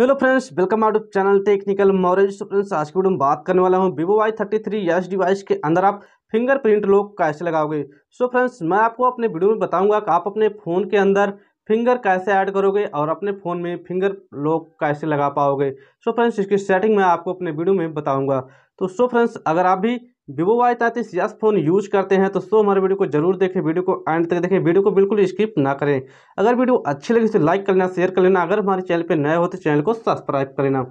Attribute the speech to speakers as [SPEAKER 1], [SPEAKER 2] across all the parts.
[SPEAKER 1] hello friends welcome out channel technical मॉरेज तो friends आज की वीडियो में बात करने वाला हूँ Vivo Y thirty three S device के अंदर आप फिंगरप्रिंट लोग कैसे लगाओगे सो so फ्रेंड्स मैं आपको अपने वीडियो में बताऊंगा कि आप अपने फ़ोन के अंदर फिंगर कैसे ऐड करोगे और अपने फ़ोन में फिंगर लॉक कैसे लगा पाओगे सो so फ्रेंड्स इसकी सेटिंग मैं आपको अपने वीडियो में बताऊँगा तो सो so फ्रेंड्स अगर आप भी वीवो वाई तैंतीस यस फोन यूज करते हैं तो सो हमारे वीडियो को जरूर देखें वीडियो को एंड तक देखें वीडियो को बिल्कुल स्किप ना करें अगर वीडियो अच्छी लगी तो लाइक कर लेना शेयर कर लेना अगर हमारे चैनल पर नए हो तो चैनल को सब्सक्राइब कर लेना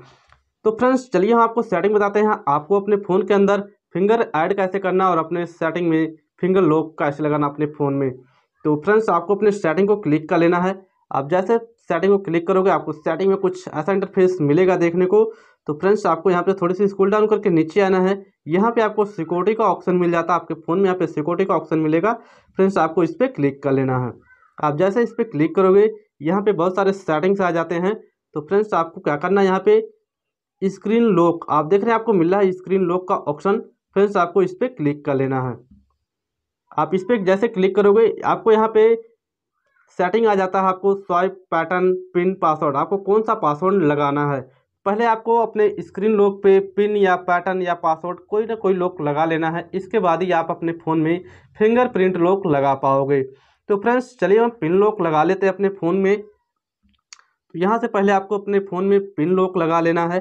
[SPEAKER 1] तो फ्रेंड्स चलिए हम आपको सेटिंग बताते हैं आपको अपने फ़ोन के अंदर फिंगर ऐड कैसे करना और अपने सेटिंग में फिंगर लॉक कैसे लगाना अपने फ़ोन में तो फ्रेंड्स आपको अपने सेटिंग को क्लिक कर लेना है आप जैसे सेटिंग को क्लिक करोगे आपको सेटिंग में कुछ ऐसा इंटरफेस मिलेगा देखने को तो फ्रेंड्स आपको यहाँ पे थोड़ी सी स्कूल डाउन करके नीचे आना है यहाँ पे आपको सिक्योरिटी का ऑप्शन मिल जाता है आपके फ़ोन में यहाँ पे सिक्योरिटी का ऑप्शन मिलेगा फ्रेंड्स आपको इस पर क्लिक कर लेना है आप जैसे इस पर क्लिक करोगे यहाँ पे बहुत सारे सेटिंग्स आ जाते हैं तो फ्रेंड्स आपको क्या करना है यहाँ पे स्क्रीन लॉक आप देख रहे हैं आपको मिल रहा है स्क्रीन लॉक का ऑप्शन फ्रेंड्स आपको इस पर क्लिक कर लेना है आप इस पर जैसे क्लिक करोगे आपको यहाँ पे सेटिंग आ जाता है आपको स्वाइप पैटर्न पिन पासवर्ड आपको कौन सा पासवर्ड लगाना है पहले आपको अपने स्क्रीन लॉक पे पिन या पैटर्न या पासवर्ड कोई ना कोई लॉक लगा लेना है इसके बाद ही आप अपने फ़ोन में फिंगरप्रिंट लॉक लगा पाओगे तो फ्रेंड्स चलिए हम पिन लॉक लगा लेते हैं अपने फ़ोन में तो यहाँ से पहले आपको अपने फ़ोन में पिन लॉक लगा लेना है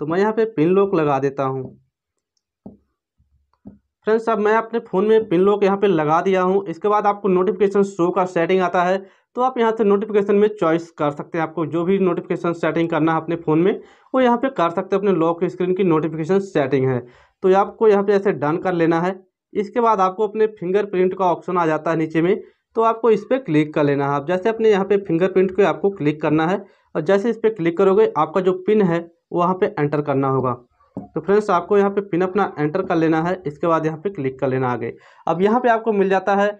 [SPEAKER 1] तो मैं यहाँ पे पिन लॉक लगा देता हूँ फ्रेंड्स अब मैं अपने फ़ोन में पिन लॉक यहाँ पे लगा दिया हूँ इसके बाद आपको नोटिफिकेशन शो का सेटिंग आता है तो आप यहाँ से नोटिफिकेशन में चॉइस कर सकते हैं आपको जो भी नोटिफिकेशन सेटिंग करना है अपने फ़ोन में वो यहाँ पे कर सकते हैं अपने लॉक स्क्रीन की नोटिफिकेशन सेटिंग है तो आपको यहाँ पर ऐसे डन कर लेना है इसके बाद आपको अपने फिंगरप्रिंट का ऑप्शन आ जाता है नीचे में तो आपको इस पर क्लिक कर लेना है आप जैसे अपने यहाँ पर फिंगरप्रिंट को आपको क्लिक करना है और जैसे इस पर क्लिक करोगे आपका जो पिन है वहाँ पर एंटर करना होगा तो फ्रेंड्स आपको यहाँ पे पिन अपना एंटर कर लेना है इसके बाद यहाँ पे क्लिक कर लेना आगे अब यहाँ पे आपको मिल जाता है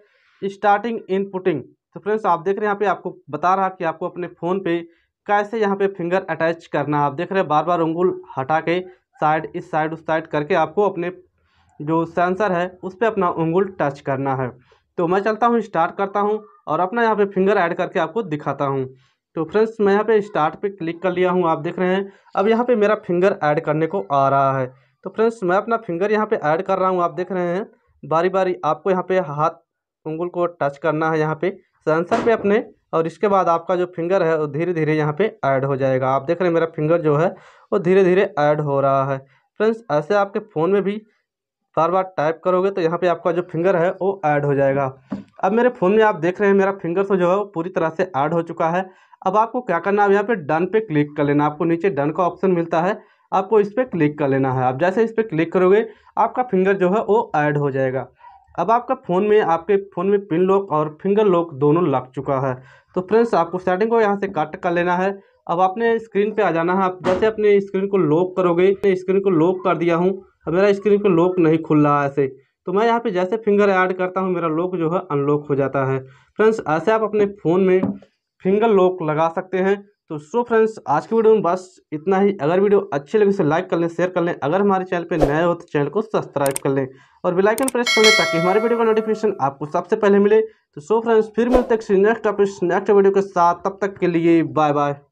[SPEAKER 1] स्टार्टिंग इनपुटिंग तो फ्रेंड्स आप देख रहे हैं यहाँ पे आपको बता रहा कि आपको अपने फ़ोन पे कैसे यहाँ पे फिंगर अटैच करना है आप देख रहे हैं बार बार उंगुल हटा के साइड इस साइड उस साइड करके आपको अपने जो सेंसर है उस पर अपना उंगुल टच करना है तो मैं चलता हूँ स्टार्ट करता हूँ और अपना यहाँ पे फिंगर ऐड करके आपको दिखाता हूँ तो फ्रेंड्स मैं यहाँ पे स्टार्ट पे क्लिक कर लिया हूँ आप देख रहे हैं अब यहाँ पे मेरा फिंगर ऐड करने को आ रहा है तो फ्रेंड्स मैं अपना फिंगर यहाँ पे ऐड कर रहा हूँ आप देख रहे हैं बारी बारी आपको यहाँ पे हाथ उंगुल को टच करना है यहाँ पे सेंसर पे अपने और इसके बाद आपका जो फिंगर है वो धीरे धीरे यहाँ पे ऐड हो जाएगा आप देख रहे हैं मेरा फिंगर जो है वो धीरे धीरे ऐड हो रहा है फ्रेंड्स ऐसे आपके फ़ोन में भी बार बार टाइप करोगे तो यहाँ पे आपका जो फिंगर है वो ऐड हो जाएगा अब मेरे फ़ोन में आप देख रहे हैं मेरा फिंगर तो जो है वो पूरी तरह से ऐड हो चुका है अब आपको क्या करना है यहाँ पे डन पे क्लिक कर लेना आपको नीचे डन का ऑप्शन मिलता है आपको इस पर क्लिक कर लेना है आप जैसे इस पर क्लिक करोगे आपका फिंगर जो है वो ऐड हो जाएगा अब आपका फ़ोन में आपके फ़ोन में पिन लॉक और फिंगर लॉक दोनों लग चुका है तो फ्रेंड्स आपको सेटिंग को यहाँ से कट कर लेना है अब आपने स्क्रीन पे आ जाना है आप जैसे अपने स्क्रीन को लॉक करोगे स्क्रीन को लॉक कर दिया हूँ अब मेरा स्क्रीन को लॉक नहीं खुल रहा है ऐसे तो मैं यहाँ पे जैसे फिंगर ऐड करता हूँ मेरा लॉक जो है अनलॉक हो जाता है फ्रेंड्स ऐसे आप अपने फ़ोन में फिंगर लॉक लगा सकते हैं तो सो फ्रेंड्स आज की वीडियो में बस इतना ही अगर वीडियो अच्छी लगे तो लाइक कर लें शेयर कर लें अगर हमारे चैनल पर नए हो तो चैनल को सब्सक्राइब कर लें और बिलाइकन प्रेस कर लें ताकि हमारे वीडियो का नोटिफिकेशन आपको सबसे पहले मिले तो सो फ्रेंड्स फिर मिलते नेक्स्ट टॉपिक नेक्स्ट वीडियो के साथ तब तक के लिए बाय बाय